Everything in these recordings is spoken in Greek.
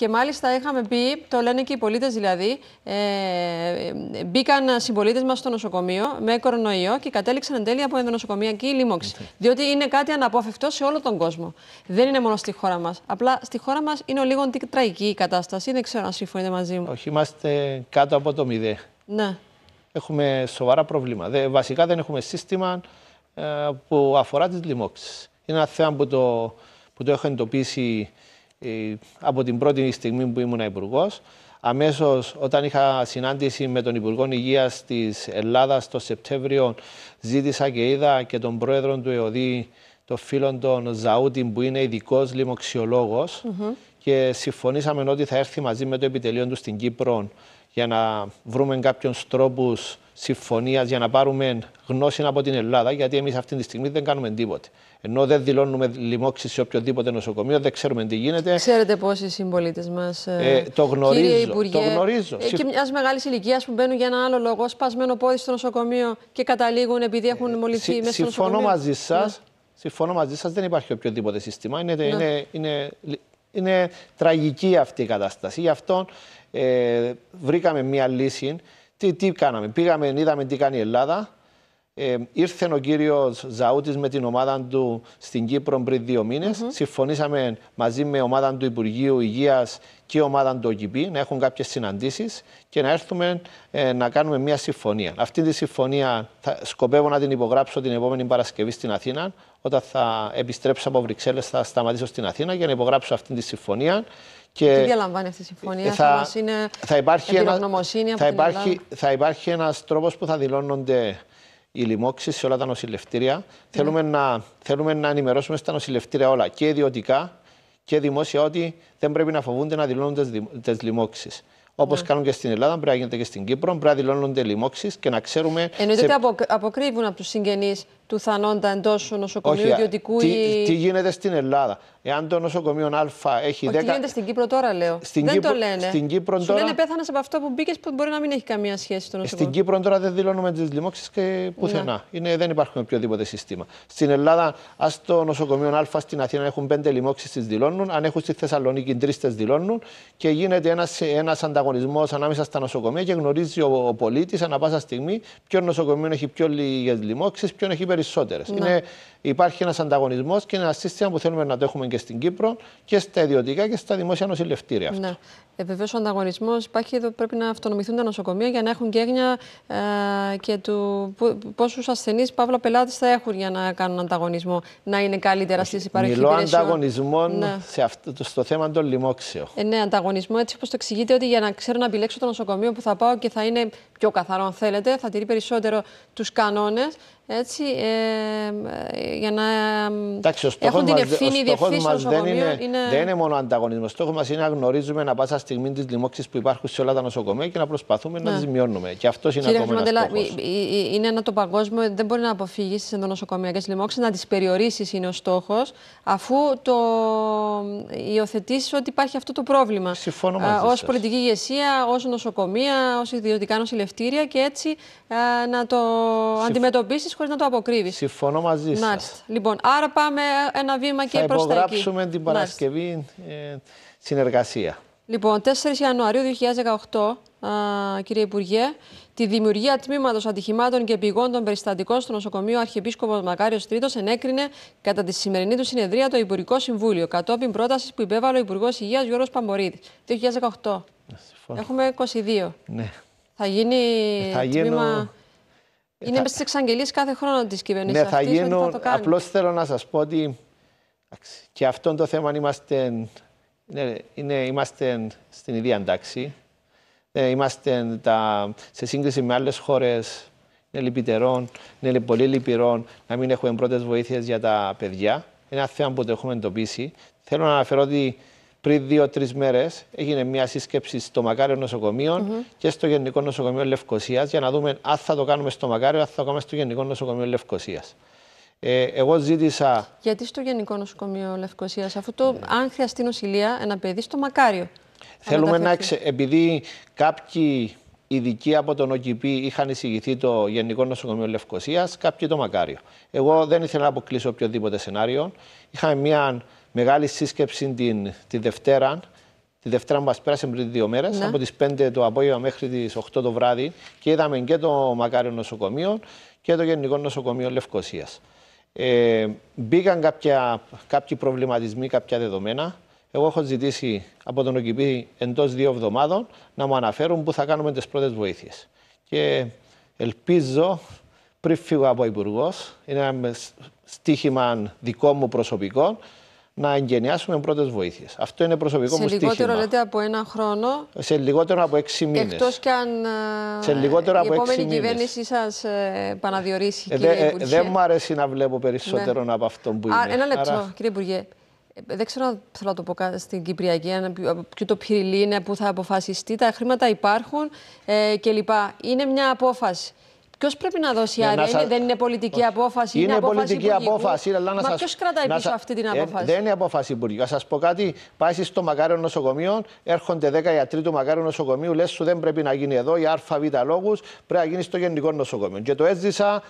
και μάλιστα είχαμε πει, το λένε και οι πολίτες δηλαδή, ε, μπήκαν συμπολίτες μας στο νοσοκομείο με κορονοϊό και κατέληξαν εν τέλει από ενδονοσοκομιακή λίμωξη. Okay. Διότι είναι κάτι αναπόφευκτο σε όλο τον κόσμο. Δεν είναι μόνο στη χώρα μας. Απλά στη χώρα μας είναι λίγο τραγική η κατάσταση. Δεν ξέρω αν συμφωνείτε μαζί μου. Όχι, είμαστε κάτω από το μηδέν. Ναι. Έχουμε σοβαρά προβλήματα. Βασικά δεν έχουμε σύστημα ε, που αφορά τις λοιμώξει. Είναι ένα θέμα που το, που το έχω εντοπίσει ε, από την πρώτη στιγμή που ήμουν υπουργός. Αμέσως, όταν είχα συνάντηση με τον Υπουργό Υγείας της Ελλάδας το Σεπτέμβριο, ζήτησα και είδα και τον πρόεδρο του ΕΟΔΗ, τον φίλο τον Ζαούτιν, που είναι ειδικός λοιμοξιολόγος. Και συμφωνήσαμε ότι θα έρθει μαζί με το επιτελείο του στην Κύπρο για να βρούμε κάποιους τρόπους συμφωνίας για να πάρουμε γνώση από την Ελλάδα, γιατί εμείς αυτή τη στιγμή δεν κάνουμε τίποτε. Ενώ δεν δηλώνουμε λοιμώξεις σε οποιοδήποτε νοσοκομείο, δεν ξέρουμε τι γίνεται. Ξέρετε πόσοι συμπολίτες μας. Ε, ε, το γνωρίζω. το γνωρίζω. Ε, και μιας μεγάλης ηλικίας που μπαίνουν για ένα άλλο λόγο, σπασμένο πόδι στο νοσοκομείο και καταλήγουν επειδή έχουν ε, μολυνθεί ε, μέσα στο νοσοκομείο. Ναι. Συμφωνώ μαζί σας. Συμφωνώ μαζί σας. Δεν υπάρχει οποιοδήποτε σύστημα. Είναι, ναι. είναι, είναι, είναι τραγική αυτή η κατάσταση. Γι' αυτό ε, βρήκαμε μια λύση τι, τι κάναμε. Πήγαμε, είδαμε τι κάνει η Ελλάδα. Ε, ήρθε ο κύριος Ζαούτης με την ομάδα του στην Κύπρο πριν δύο μήνες. Mm-hmm. Συμφωνήσαμε μαζί με ομάδα του Υπουργείου Υγείας και ομάδα του ΟΚΙΠΗ να έχουν κάποιες συναντήσεις και να έρθουμε ε, να κάνουμε μια συμφωνία. Αυτή τη συμφωνία θα, σκοπεύω να την υπογράψω την επόμενη Παρασκευή στην Αθήνα. Όταν θα επιστρέψω από Βρυξέλλες, θα σταματήσω στην Αθήνα για να υπογράψω αυτή τη συμφωνία. Και Τι διαλαμβάνει αυτή η συμφωνία, ε, θα, είναι θα υπάρχει ένα, θα, υπάρχει, θα υπάρχει ένας τρόπος που θα δηλώνονται οι λοιμώξεις σε όλα τα νοσηλευτήρια. Ναι. Θέλουμε, να, θέλουμε να ενημερώσουμε στα νοσηλευτήρια όλα, και ιδιωτικά και δημόσια, ότι δεν πρέπει να φοβούνται να δηλώνουν τι λοιμώξεις. Όπως ναι. κάνουν και στην Ελλάδα, πρέπει να γίνεται και στην Κύπρο. Πρέπει να δηλώνονται λοιμώξεις και να ξέρουμε. Εννοείται ότι σε... αποκρύβουν από τους συγγενείς του θανόντα εντός νοσοκομείου ιδιωτικού. Τι, ή... τι γίνεται στην Ελλάδα. Εάν το νοσοκομείο Α έχει Όχι, 10. Τι γίνεται στην Κύπρο τώρα, λέω. Στην δεν Κύπρο, το λένε. Στην Κύπρο Σου τώρα... λένε πέθανε από αυτό που μπήκες που μπορεί να μην έχει καμία σχέση το ε, νοσοκομείο. Στην Κύπρο τώρα δεν δηλώνουμε τις λοιμώξεις και πουθενά. Είναι, δεν υπάρχουν οποιοδήποτε σύστημα. Στην Ελλάδα, ας το νοσοκομείο Α στην Αθήνα έχουν πέντε λοιμώξεις, τις δηλώνουν. Αν έχουν στη Θεσσαλονίκη τρεις, τις δηλώνουν. Και γίνεται ένας ανταγωνισμός ανάμεσα στα νοσοκομεία και γνωρίζει ο, ο πολίτης ανά πάσα στιγμή ποιο νοσοκομείο έχει πιο λίγες λοιμώξεις, ποιον έχει περισσότερο περισσότερες. Ναι. Υπάρχει ένας ανταγωνισμός και ένα σύστημα που θέλουμε να το έχουμε και στην Κύπρο και στα ιδιωτικά και στα δημόσια νοσηλευτήρια. Ναι. Ε, Βεβαίως ο ανταγωνισμός υπάρχει εδώ. Πρέπει να αυτονομηθούν τα νοσοκομεία για να έχουν και ε, και του πόσους ασθενείς παύλα πελάτες θα έχουν για να κάνουν ανταγωνισμό, να είναι καλύτερα στι υπηρεσίες. Μιλώ ανταγωνισμό ναι. στο θέμα των λοιμόξεων. Ε, ναι, ανταγωνισμό έτσι όπως το εξηγείτε, ότι για να ξέρω να επιλέξω το νοσοκομείο που θα πάω και θα είναι πιο καθαρό αν θέλετε, θα τηρεί περισσότερο τους κανόνες, έτσι, ε, ε για να ε, Εντάξει, ο έχουν την ευθύνη οι διευθύνσεις των Δεν είναι, είναι... δεν είναι μόνο ανταγωνισμό. Ο στόχος μας είναι να γνωρίζουμε να πάσα στιγμή τις λοιμώξεις που υπάρχουν σε όλα τα νοσοκομεία και να προσπαθούμε ναι. να τις μειώνουμε. Και αυτός είναι Κύριε ακόμα ένας στόχος. Είναι ένα το παγκόσμιο, δεν μπορεί να αποφύγεις τις ενδονοσοκομιακές λοιμώξεις, να τις περιορίσεις είναι ο στόχος, αφού το ε, υιοθετήσει ότι υπάρχει αυτό το πρόβλημα. Συμφωνώ μαζί Ως πολιτική ηγεσία, ως νοσοκομεία, ως ιδιωτικά νοσηλευτικά και έτσι ε, να το Συμφ... αντιμετωπίσεις χωρίς να το αποκρύβεις. Συμφωνώ μαζί σας. Λοιπόν, άρα πάμε ένα βήμα και προς τα εκεί. Θα υπογράψουμε την Παρασκευή ε, συνεργασία. Λοιπόν, 4 Ιανουαρίου 2018, α, κύριε Υπουργέ, τη δημιουργία τμήματος Ατυχημάτων και πηγών των περιστατικών στο νοσοκομείο Αρχιεπίσκοπος Μακάριος Τρίτος ενέκρινε κατά τη σημερινή του συνεδρία το Υπουργικό Συμβούλιο, κατόπιν πρότασης που υπέβαλε ο Υπουργός Υγείας Γιώργος Παμπορίδης. 2018. Έχουμε 22. Ναι. Θα γίνει ε, θα γίνω... Ε, είναι θα... στις εξαγγελίες κάθε χρόνο της κυβέρνησης. Ναι, θα γίνω. Απλώς θέλω να σας πω ότι και αυτό το θέμα είμαστε, είναι, είναι, είμαστε στην ίδια εντάξει. είμαστε τα, σε σύγκριση με άλλες χώρες. Είναι λυπητερό, είναι πολύ λυπηρό να μην έχουμε πρώτες βοήθειες για τα παιδιά. Είναι ένα θέμα που το έχουμε εντοπίσει. Θέλω να αναφέρω ότι πριν δύο-τρει μέρες έγινε μια σύσκεψη στο Μακάριο νοσοκομείο mm-hmm. και στο Γενικό Νοσοκομείο Λευκοσίας για να δούμε αν θα το κάνουμε στο Μακάριο, αν θα το κάνουμε στο Γενικό Νοσοκομείο Λευκοσίας. Ε, εγώ ζήτησα. Γιατί στο Γενικό Νοσοκομείο Λευκοσίας, αφού το, mm. αν χρειαστεί νοσηλεία, ένα παιδί στο Μακάριο. Θέλουμε να Επειδή κάποιοι ειδικοί από τον ΟΚΙΠ είχαν εισηγηθεί το Γενικό Νοσοκομείο Λευκοσίας, κάποιοι το Μακάριο. Εγώ δεν ήθελα να αποκλείσω οποιοδήποτε σενάριο. Είχαμε μια μεγάλη σύσκεψη την, τη Δευτέρα. Τη Δευτέρα μας πέρασε πριν δύο μέρες, ναι. από τις 5 το απόγευμα μέχρι τις 8 το βράδυ, και είδαμε και το Μακάριο Νοσοκομείο και το Γενικό Νοσοκομείο Λευκοσίας. Ε, μπήκαν κάποια, κάποιοι προβληματισμοί, κάποια δεδομένα. Εγώ έχω ζητήσει από τον Οκυπή εντός δύο εβδομάδων να μου αναφέρουν πού θα κάνουμε τις πρώτες βοήθειες. Και ελπίζω πριν φύγω από υπουργός, είναι ένα στίχημα δικό μου προσωπικό, να εγγενιάσουμε πρώτες βοήθειες. Αυτό είναι προσωπικό μου στοίχημα. Σε λιγότερο λέτε από ένα χρόνο. Σε λιγότερο από έξι μήνες. Εκτός κι αν ε, σε λιγότερο η από επόμενη κυβέρνηση σας ε, ε, κύριε ε, Δεν μου αρέσει να βλέπω περισσότερο ναι. από αυτό που είναι. Ένα λεπτό, κύριε Υπουργέ. Ε, δεν ξέρω αν θέλω να το πω στην Κυπριακή, ποιο το πυρηλί είναι, πού θα αποφασιστεί. Τα χρήματα υπάρχουν ε, κλπ. Είναι μια απόφαση. Ποιος πρέπει να δώσει ναι, άδεια, σα... δεν είναι πολιτική απόφαση. Είναι, είναι πολιτική απόφαση, αλλά να σας. Ποιος κρατάει πίσω αυτή την ε, απόφαση. δεν είναι απόφαση Υπουργείου. Θα σας πω κάτι. Πάει στο μακάριο νοσοκομείο, έρχονται 10 γιατροί του μακάριου νοσοκομείου, λες σου δεν πρέπει να γίνει εδώ για ΑΒ λόγους, πρέπει να γίνει στο γενικό νοσοκομείο. Και το έζησα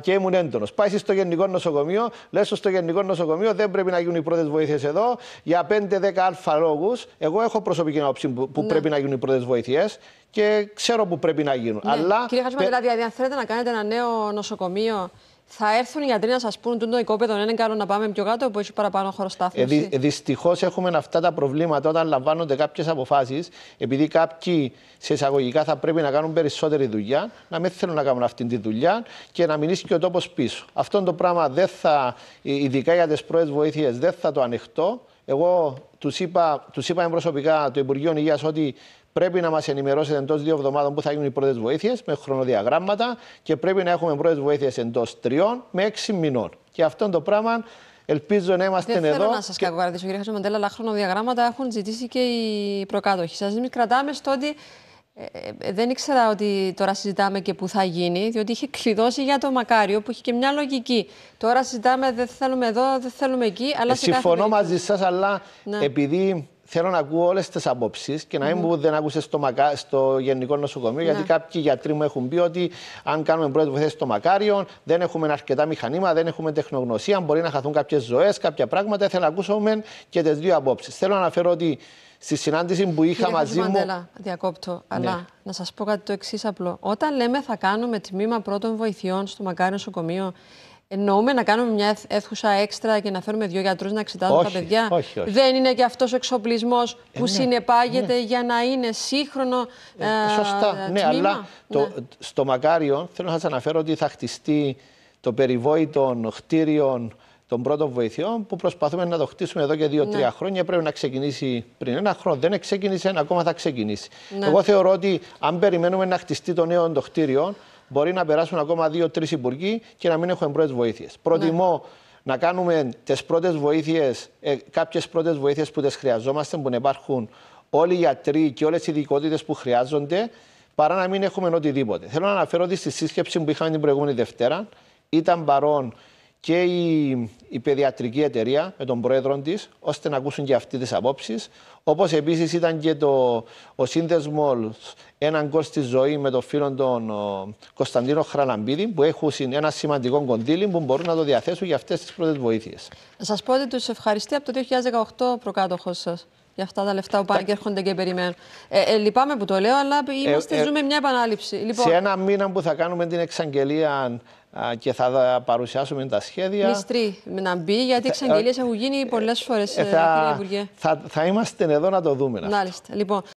και ήμουν έντονος. Πάει στο γενικό νοσοκομείο, λες στο γενικό νοσοκομείο δεν πρέπει να γίνουν οι πρώτες βοήθειες εδώ. Για 5-10 αλφα λόγους, εγώ έχω προσωπική άποψη που, ναι. πρέπει να γίνουν οι πρώτες βοήθειες και ξέρω που πρέπει να γίνουν. Ναι. Αλλά... Κύριε Χατζημαρκάκη, δηλαδή, αν θέλετε να κάνετε ένα νέο νοσοκομείο θα έρθουν οι γιατροί να σας πούν το οικόπεδο δεν είναι ναι, καλό να πάμε πιο κάτω, που έχει παραπάνω χώρο στάθμευση. Ε, ε Δυστυχώς έχουμε αυτά τα προβλήματα όταν λαμβάνονται κάποιες αποφάσεις, επειδή κάποιοι σε εισαγωγικά θα πρέπει να κάνουν περισσότερη δουλειά, να μην θέλουν να κάνουν αυτή τη δουλειά και να μην και ο τόπος πίσω. Αυτό το πράγμα δεν θα, ε, ειδικά για τις πρώτες βοήθειες, δεν θα το ανοιχτώ. Εγώ τους είπα, τους είπαμε προσωπικά το Υπουργείο Υγείας ότι πρέπει να μας ενημερώσετε εντός δύο εβδομάδων που θα γίνουν οι πρώτες βοήθειες με χρονοδιαγράμματα και πρέπει να έχουμε πρώτες βοήθειες εντός τριών με έξι μηνών. Και αυτό το πράγμα Ελπίζω να είμαστε εδώ. Δεν θέλω να σας και... κακοκαρδίσω, κύριε Χατζημαντέλα, αλλά χρονοδιαγράμματα έχουν ζητήσει και οι προκάτοχοι σας. Εμεί κρατάμε στο ότι ε, ε, δεν ήξερα ότι τώρα συζητάμε και που θα γίνει, διότι είχε κλειδώσει για το Μακάριο που είχε και μια λογική. Τώρα συζητάμε δεν θέλουμε εδώ, δεν θέλουμε εκεί. Αλλά ε, Συμφωνώ σε μαζί σας, αλλά ναι. επειδή θέλω να ακούω όλες τις απόψεις και να μην δεν άκουσες στο, στο Γενικό Νοσοκομείο, γιατί ναι. κάποιοι γιατροί μου έχουν πει ότι αν κάνουμε πρώτη βοήθεια στο μακάριο δεν έχουμε αρκετά μηχανήματα, δεν έχουμε τεχνογνωσία, μπορεί να χαθούν κάποιες ζωές, κάποια πράγματα. Θέλω να ακούσουμε και τις δύο απόψεις. Θέλω να αναφέρω ότι στη συνάντηση που είχα Κύριε μαζί Μαντέλα, μου. διακόπτω, ναι. αλλά να σας πω κάτι το εξής απλό. Όταν λέμε θα κάνουμε τμήμα πρώτων βοηθειών στο μακάριον νοσοκομείο, Εννοούμε να κάνουμε μια αίθουσα έξτρα και να φέρουμε δύο γιατρούς να εξετάζουν τα παιδιά. Όχι, όχι. Δεν είναι και αυτός ο εξοπλισμός ε, που ναι, συνεπάγεται ναι. για να είναι σύγχρονο. Ε, ε σωστά. Ναι, αλλά το, ναι. στο Μακάριον θέλω να σας αναφέρω ότι θα χτιστεί το περιβόητο χτίριο των πρώτων βοηθειών που προσπαθούμε να το χτίσουμε εδώ και δύο-τρία ναι. χρόνια. Πρέπει να ξεκινήσει πριν ένα χρόνο. Δεν ξεκίνησε, ακόμα θα ξεκινήσει. Εγώ θεωρώ ότι αν περιμένουμε να χτιστεί το νέο το χτίριο, μπορεί να περάσουν ακόμα δύο-τρει υπουργοί και να μην έχουμε πρώτες βοήθειες. Ναι. Προτιμώ να κάνουμε τις πρώτες βοήθειες, ε, κάποιες πρώτες βοήθειες που τις χρειαζόμαστε, που υπάρχουν όλοι οι γιατροί και όλες οι ειδικότητε που χρειάζονται, παρά να μην έχουμε οτιδήποτε. Θέλω να αναφέρω ότι στη σύσκεψη που είχαμε την προηγούμενη Δευτέρα ήταν παρόν και η, η παιδιατρική εταιρεία με τον πρόεδρο της, ώστε να ακούσουν και αυτοί τις απόψεις. Όπως επίσης ήταν και το, ο σύνδεσμος Έναν Κόλ στη Ζωή με τον φίλο τον ο, Κωνσταντίνο Χραναμπίδη, που έχουν ένα σημαντικό κονδύλι που μπορούν να το διαθέσουν για αυτές τις πρώτες βοήθειες. Να σας πω ότι τους ευχαριστεί από το 2018 προκάτοχο σας για αυτά τα λεφτά που πάνε και έρχονται και περιμένουν. Ε, ε, λυπάμαι που το λέω, αλλά ε, είμαστε, ε, ζούμε μια επανάληψη. Λοιπόν... Σε ένα μήνα που θα κάνουμε την εξαγγελία και θα παρουσιάσουμε τα σχέδια. Μιστρή να μπει, γιατί ε, εξαγγελίες ε, έχουν γίνει ε, πολλές φορές, κύριε Υπουργέ. Θα, θα είμαστε εδώ να το δούμε. Μάλιστα. Λοιπόν.